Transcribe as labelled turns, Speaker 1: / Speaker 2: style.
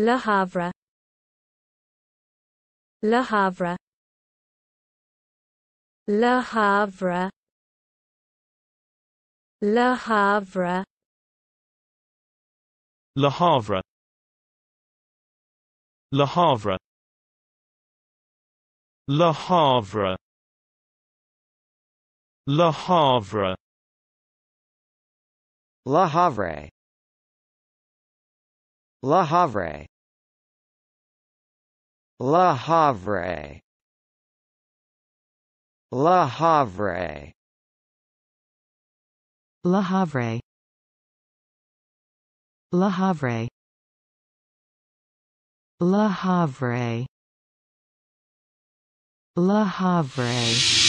Speaker 1: Le Havre Le Havre Le Havre Le Havre Le Havre Le Havre Le Havre Le Havre Le Havre La Havre La Havre La Havre La Havre La Havre La Havre La Havre